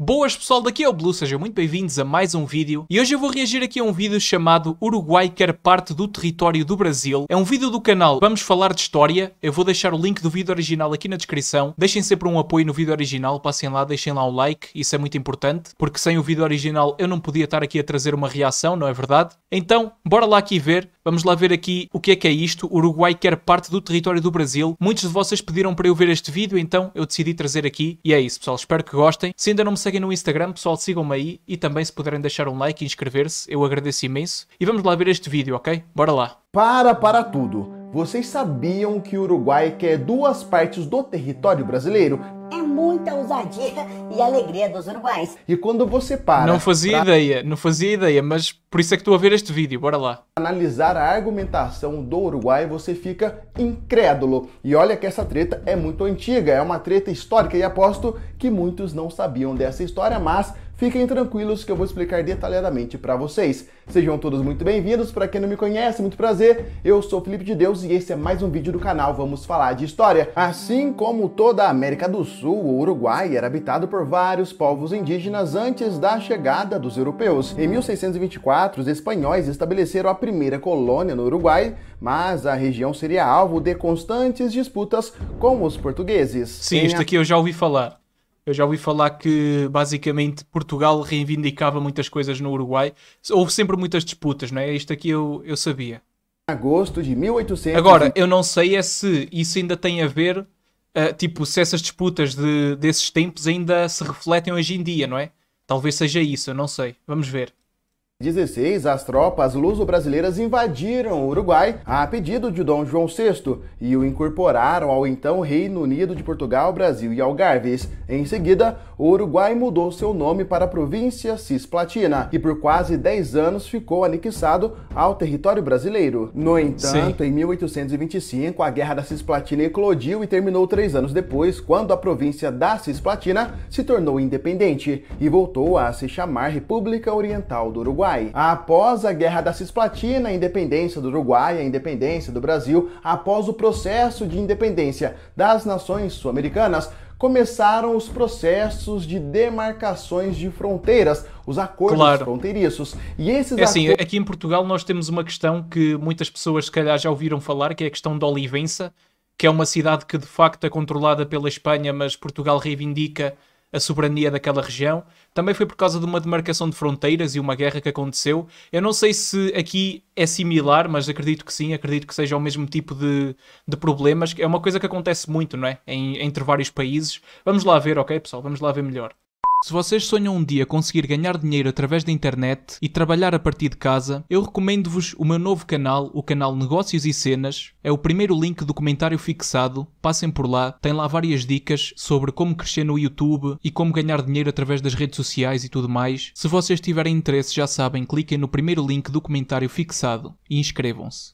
Boas pessoal, daqui é o Blue, sejam muito bem-vindos a mais um vídeo e hoje eu vou reagir aqui a um vídeo chamado Uruguai quer parte do território do Brasil. É um vídeo do canal Vamos Falar de História, eu vou deixar o link do vídeo original aqui na descrição, deixem sempre um apoio no vídeo original, passem lá, deixem lá um like, isso é muito importante, porque sem o vídeo original eu não podia estar aqui a trazer uma reação, não é verdade? Então, bora lá aqui ver, vamos lá ver aqui o que é que é isto, Uruguai quer parte do território do Brasil, muitos de vocês pediram para eu ver este vídeo, então eu decidi trazer aqui e é isso pessoal, espero que gostem, se ainda não me seguem no Instagram, pessoal, sigam-me aí e também se puderem deixar um like e inscrever-se, eu agradeço imenso. E vamos lá ver este vídeo, ok? Bora lá! Para, para tudo! Vocês sabiam que o Uruguai quer duas partes do território brasileiro? muita ousadia e alegria dos uruguais. E quando você para. Não fazia pra... ideia, não fazia ideia, mas por isso é que estou a ver este vídeo, bora lá. Analisar a argumentação do Uruguai, você fica incrédulo. E olha que essa treta é muito antiga, é uma treta histórica e aposto que muitos não sabiam dessa história, mas Fiquem tranquilos que eu vou explicar detalhadamente para vocês. Sejam todos muito bem-vindos. Para quem não me conhece, muito prazer. Eu sou Felipe de Deus e esse é mais um vídeo do canal Vamos Falar de História. Assim como toda a América do Sul, o Uruguai era habitado por vários povos indígenas antes da chegada dos europeus. Em 1624, os espanhóis estabeleceram a primeira colônia no Uruguai, mas a região seria alvo de constantes disputas com os portugueses. Sim, em... isto aqui eu já ouvi falar. Eu já ouvi falar que basicamente Portugal reivindicava muitas coisas no Uruguai. Houve sempre muitas disputas, não é? Isto aqui eu, eu sabia. Agosto de 1800. Agora, eu não sei é se isso ainda tem a ver, uh, tipo, se essas disputas de, desses tempos ainda se refletem hoje em dia, não é? Talvez seja isso, eu não sei. Vamos ver. 16, as tropas luso-brasileiras invadiram o Uruguai a pedido de Dom João VI e o incorporaram ao então Reino Unido de Portugal, Brasil e Algarves. Em seguida, o Uruguai mudou seu nome para a província Cisplatina e por quase 10 anos ficou anexado ao território brasileiro. No entanto, Sim. em 1825, a Guerra da Cisplatina eclodiu e terminou três anos depois, quando a província da Cisplatina se tornou independente e voltou a se chamar República Oriental do Uruguai. Uruguai. Após a Guerra da Cisplatina, a independência do Uruguai, a independência do Brasil, após o processo de independência das nações sul-americanas, começaram os processos de demarcações de fronteiras, os acordos claro. fronteiriços. E esses é assim, acordos... aqui em Portugal nós temos uma questão que muitas pessoas se calhar já ouviram falar, que é a questão da Olivença, que é uma cidade que de facto é controlada pela Espanha, mas Portugal reivindica a soberania daquela região. Também foi por causa de uma demarcação de fronteiras e uma guerra que aconteceu. Eu não sei se aqui é similar, mas acredito que sim, acredito que seja o mesmo tipo de, de problemas. É uma coisa que acontece muito, não é? Em, entre vários países. Vamos lá ver, ok, pessoal? Vamos lá ver melhor. Se vocês sonham um dia conseguir ganhar dinheiro através da internet e trabalhar a partir de casa, eu recomendo-vos o meu novo canal, o canal Negócios e Cenas. É o primeiro link do comentário fixado, passem por lá, tem lá várias dicas sobre como crescer no YouTube e como ganhar dinheiro através das redes sociais e tudo mais. Se vocês tiverem interesse, já sabem, cliquem no primeiro link do comentário fixado e inscrevam-se.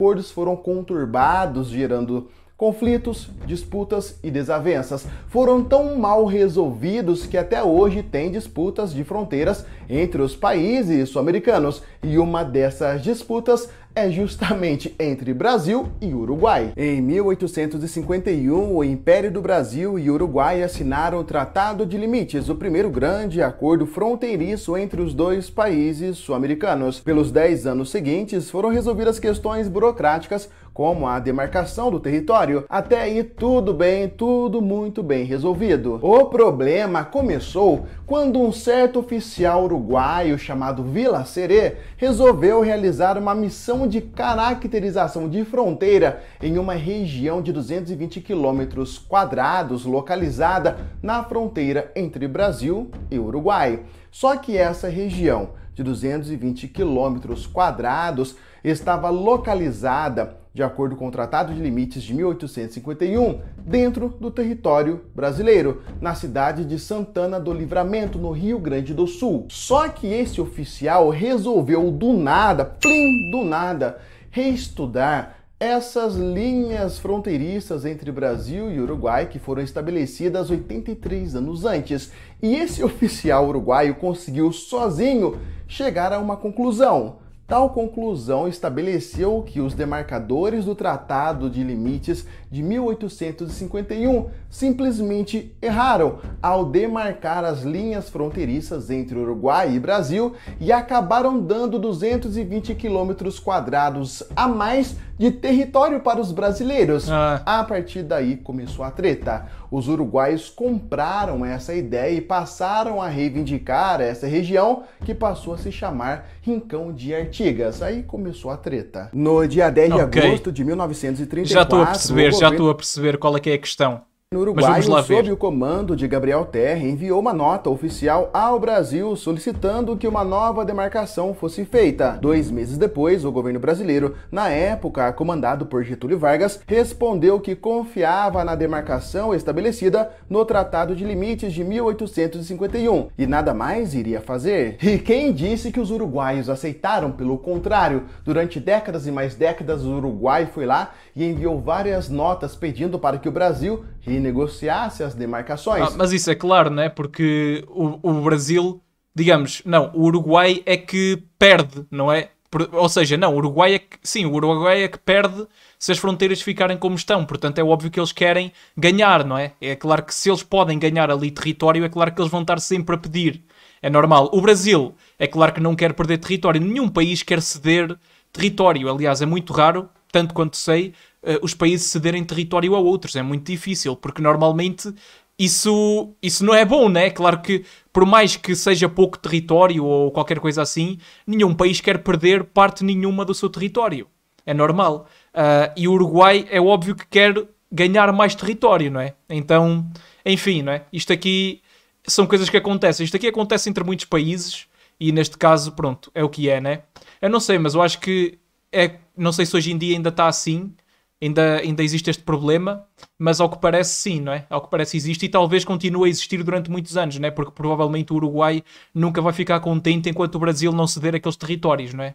Acordos foram conturbados, gerando Conflitos, disputas e desavenças foram tão mal resolvidos que até hoje tem disputas de fronteiras entre os países sul-americanos, e uma dessas disputas é justamente entre Brasil e Uruguai. Em 1851, o Império do Brasil e Uruguai assinaram o Tratado de Limites, o primeiro grande acordo fronteiriço entre os dois países sul-americanos. Pelos dez anos seguintes, foram resolvidas questões burocráticas como a demarcação do território. Até aí tudo bem, tudo muito bem resolvido. O problema começou quando um certo oficial uruguaio chamado Vila Serê resolveu realizar uma missão de caracterização de fronteira em uma região de 220 quilômetros quadrados localizada na fronteira entre Brasil e Uruguai. Só que essa região de 220 quilômetros quadrados estava localizada de acordo com o Tratado de Limites de 1851, dentro do território brasileiro, na cidade de Santana do Livramento, no Rio Grande do Sul. Só que esse oficial resolveu do nada, plim, do nada, reestudar essas linhas fronteiriças entre Brasil e Uruguai que foram estabelecidas 83 anos antes. E esse oficial uruguaio conseguiu sozinho chegar a uma conclusão. Tal conclusão estabeleceu que os demarcadores do Tratado de Limites de 1851 simplesmente erraram ao demarcar as linhas fronteiriças entre Uruguai e Brasil e acabaram dando 220 quilômetros quadrados a mais de território para os brasileiros. Ah. A partir daí começou a treta. Os uruguaios compraram essa ideia e passaram a reivindicar essa região que passou a se chamar Rincão de Artigas. Aí começou a treta. No dia 10 de okay. agosto de 1934. Já estou a perceber, governo... já estou a perceber qual é que é a questão. No Uruguai, sob o comando de Gabriel Terra, enviou uma nota oficial ao Brasil solicitando que uma nova demarcação fosse feita. Dois meses depois, o governo brasileiro, na época comandado por Getúlio Vargas, respondeu que confiava na demarcação estabelecida no Tratado de Limites de 1851 e nada mais iria fazer. E quem disse que os uruguaios aceitaram? Pelo contrário, durante décadas e mais décadas, o Uruguai foi lá e enviou várias notas pedindo para que o Brasil renegociasse as demarcações. Ah, mas isso é claro, não é Porque o, o Brasil, digamos, não, o Uruguai é que perde, não é? Ou seja, não, o Uruguai é que, sim, o Uruguai é que perde se as fronteiras ficarem como estão. Portanto, é óbvio que eles querem ganhar, não é? É claro que se eles podem ganhar ali território, é claro que eles vão estar sempre a pedir. É normal. O Brasil, é claro que não quer perder território. Nenhum país quer ceder território. Aliás, é muito raro tanto quanto sei, uh, os países cederem território a outros. É muito difícil, porque normalmente isso, isso não é bom, né? Claro que, por mais que seja pouco território ou qualquer coisa assim, nenhum país quer perder parte nenhuma do seu território. É normal. Uh, e o Uruguai é óbvio que quer ganhar mais território, não é? Então, enfim, não é? Isto aqui são coisas que acontecem. Isto aqui acontece entre muitos países e neste caso, pronto, é o que é, né? Eu não sei, mas eu acho que é não sei se hoje em dia ainda está assim, ainda, ainda existe este problema, mas ao que parece sim, não é? Ao que parece existe e talvez continue a existir durante muitos anos, não é? Porque provavelmente o Uruguai nunca vai ficar contente enquanto o Brasil não ceder aqueles territórios, não é?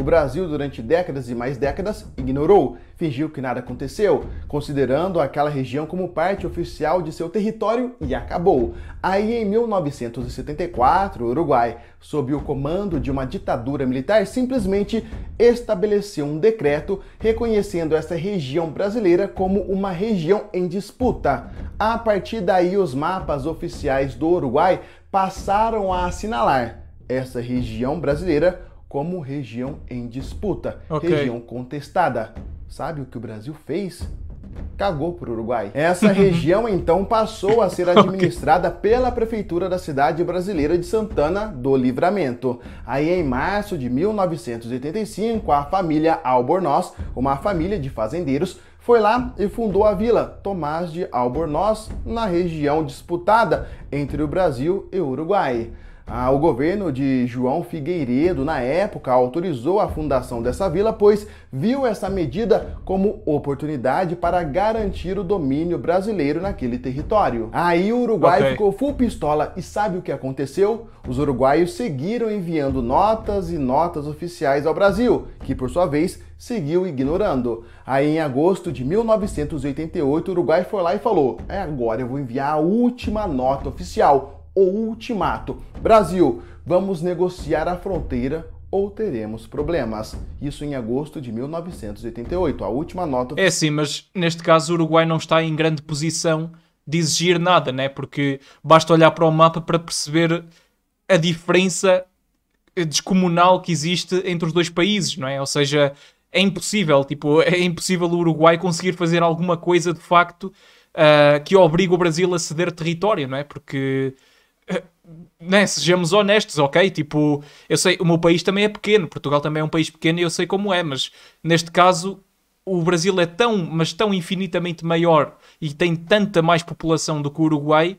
O Brasil, durante décadas e mais décadas, ignorou, fingiu que nada aconteceu, considerando aquela região como parte oficial de seu território e acabou. Aí, em 1974, o Uruguai, sob o comando de uma ditadura militar, simplesmente estabeleceu um decreto reconhecendo essa região brasileira como uma região em disputa. A partir daí, os mapas oficiais do Uruguai passaram a assinalar essa região brasileira como região em disputa, okay. região contestada. Sabe o que o Brasil fez? Cagou para o Uruguai. Essa região então passou a ser administrada okay. pela prefeitura da cidade brasileira de Santana do Livramento. Aí, em março de 1985, a família Albornoz, uma família de fazendeiros, foi lá e fundou a vila Tomás de Albornoz, na região disputada entre o Brasil e o Uruguai. Ah, o governo de João Figueiredo, na época, autorizou a fundação dessa vila, pois viu essa medida como oportunidade para garantir o domínio brasileiro naquele território. Aí o Uruguai okay. ficou full pistola e sabe o que aconteceu? Os uruguaios seguiram enviando notas e notas oficiais ao Brasil, que por sua vez seguiu ignorando. Aí em agosto de 1988, o Uruguai foi lá e falou: "É agora eu vou enviar a última nota oficial, o ultimato: Brasil, vamos negociar a fronteira ou teremos problemas. Isso em agosto de 1988, a última nota. É sim, mas neste caso o Uruguai não está em grande posição de exigir nada, né? Porque basta olhar para o mapa para perceber a diferença eh, descomunal que existe entre os dois países, não é? Ou seja, é impossível, tipo, é impossível o Uruguai conseguir fazer alguma coisa de facto uh, que obrigue o Brasil a ceder território, não é? Porque né, sejamos honestos, ok? Tipo, eu sei, o meu país também é pequeno, Portugal também é um país pequeno e eu sei como é, mas neste caso o Brasil é tão, mas tão infinitamente maior e tem tanta mais população do que o Uruguai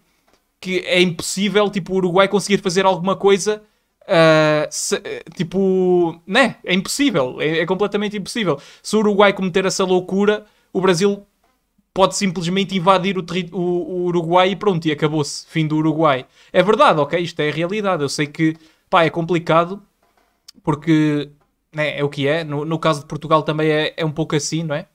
que é impossível, tipo, o Uruguai conseguir fazer alguma coisa Uh, se, ah, tipo, né? É impossível, é, é, completamente impossível. Se o Uruguai cometer essa loucura, o Brasil pode simplesmente invadir o, o, o Uruguai e pronto, e acabou-se. Fim do Uruguai. É verdade, ok? Isto é a realidade. Eu sei que, pá, é complicado porque né, é o que é. No, no caso de Portugal também é, é um pouco assim, não é?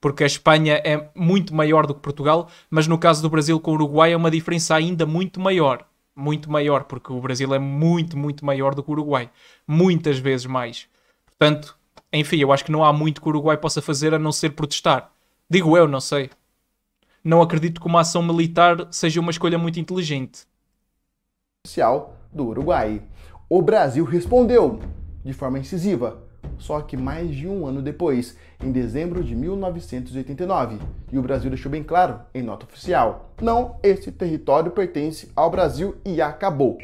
Porque a Espanha é muito maior do que Portugal, mas no caso do Brasil com o Uruguai é uma diferença ainda muito maior. Muito maior, porque o Brasil é muito, muito maior do que o Uruguai. Muitas vezes mais. Portanto, enfim, eu acho que não há muito que o Uruguai possa fazer a não ser protestar. Digo eu, não sei não acredito que uma ação militar seja uma escolha muito inteligente. Oficial do Uruguai. O Brasil respondeu de forma incisiva, só que mais de um ano depois, em dezembro de 1989. E o Brasil deixou bem claro em nota oficial: não, esse território pertence ao Brasil e acabou.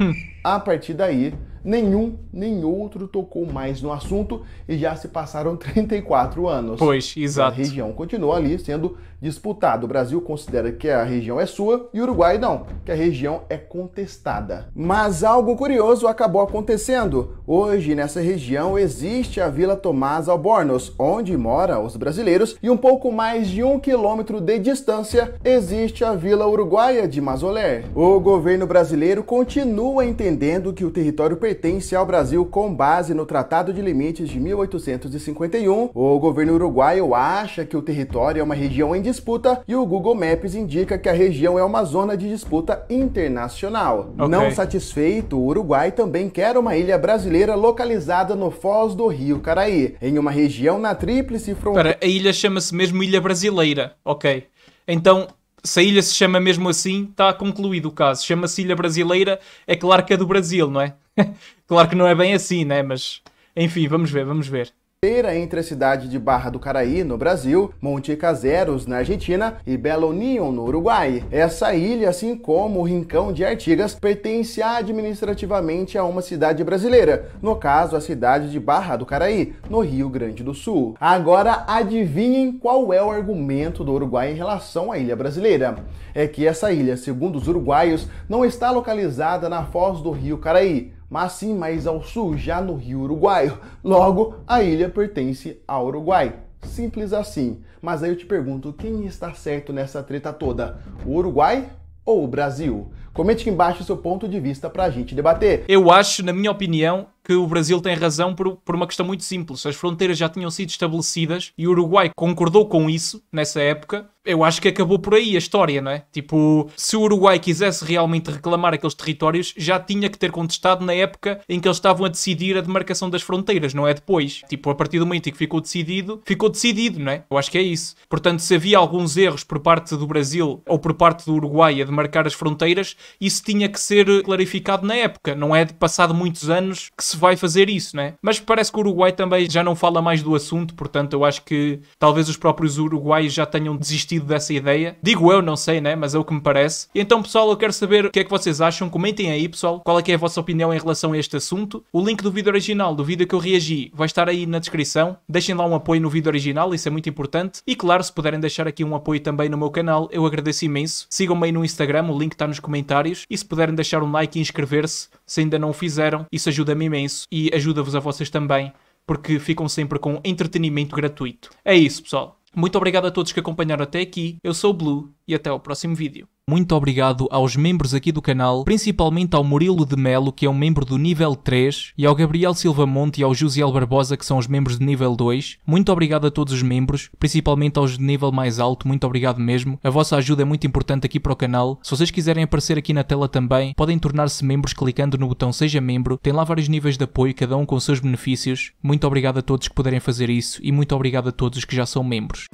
Hum. A partir daí, nenhum nem outro tocou mais no assunto e já se passaram 34 anos. Pois, exato. A região continua ali sendo disputado. O Brasil considera que a região é sua e o Uruguai não, que a região é contestada. Mas algo curioso acabou acontecendo. Hoje, nessa região, existe a Vila Tomás Albornoz, onde moram os brasileiros, e um pouco mais de um quilômetro de distância existe a Vila Uruguaia de Mazolé. O governo brasileiro continua entendendo que o território pertence ao Brasil com base no Tratado de Limites de 1851. O governo uruguaio acha que o território é uma região em disputa e o Google Maps indica que a região é uma zona de disputa internacional. Okay. Não satisfeito, o Uruguai também quer uma ilha brasileira localizada no Foz do Rio Caraí, em uma região na tríplice fronteira. a ilha chama-se mesmo Ilha Brasileira, ok. Então, se a ilha se chama mesmo assim, está concluído o caso. Chama-se Ilha Brasileira, é claro que é do Brasil, não é? claro que não é bem assim, né? Mas, enfim, vamos ver, vamos ver fronteira entre a cidade de Barra do Caraí, no Brasil, Monte Caseros, na Argentina, e Belo Union, no Uruguai. Essa ilha, assim como o Rincão de Artigas, pertence administrativamente a uma cidade brasileira, no caso, a cidade de Barra do Caraí, no Rio Grande do Sul. Agora, adivinhem qual é o argumento do Uruguai em relação à ilha brasileira. É que essa ilha, segundo os uruguaios, não está localizada na foz do Rio Caraí, mas sim mais ao sul, já no Rio Uruguai. Logo, a ilha pertence ao Uruguai. Simples assim. Mas aí eu te pergunto, quem está certo nessa treta toda? O Uruguai ou o Brasil? Comente aqui embaixo o seu ponto de vista para a gente debater. Eu acho, na minha opinião, que o Brasil tem razão por, por uma questão muito simples. As fronteiras já tinham sido estabelecidas e o Uruguai concordou com isso nessa época. Eu acho que acabou por aí a história, não é? Tipo, se o Uruguai quisesse realmente reclamar aqueles territórios, já tinha que ter contestado na época em que eles estavam a decidir a demarcação das fronteiras, não é depois. Tipo, a partir do momento em que ficou decidido, ficou decidido, não é? Eu acho que é isso. Portanto, se havia alguns erros por parte do Brasil ou por parte do Uruguai a demarcar as fronteiras, isso tinha que ser clarificado na época. Não é de passado muitos anos que se vai fazer isso, né? Mas parece que o Uruguai também já não fala mais do assunto, portanto eu acho que talvez os próprios uruguaios já tenham desistido dessa ideia. Digo eu, não sei, né? Mas é o que me parece. então, pessoal, eu quero saber o que é que vocês acham. Comentem aí, pessoal, qual é que é a vossa opinião em relação a este assunto. O link do vídeo original, do vídeo que eu reagi, vai estar aí na descrição. Deixem lá um apoio no vídeo original, isso é muito importante. E claro, se puderem deixar aqui um apoio também no meu canal, eu agradeço imenso. Sigam-me aí no Instagram, o link está nos comentários comentários e se puderem deixar um like e inscrever-se, se ainda não o fizeram, isso ajuda-me imenso e ajuda-vos a vocês também, porque ficam sempre com entretenimento gratuito. É isso, pessoal. Muito obrigado a todos que acompanharam até aqui. Eu sou o Blue e até ao próximo vídeo. Muito obrigado aos membros aqui do canal, principalmente ao Murilo de Melo, que é um membro do nível 3, e ao Gabriel Silva Monte e ao Josiel Barbosa, que são os membros de nível 2. Muito obrigado a todos os membros, principalmente aos de nível mais alto, muito obrigado mesmo. A vossa ajuda é muito importante aqui para o canal. Se vocês quiserem aparecer aqui na tela também, podem tornar-se membros clicando no botão Seja Membro. Tem lá vários níveis de apoio, cada um com seus benefícios. Muito obrigado a todos que puderem fazer isso e muito obrigado a todos os que já são membros.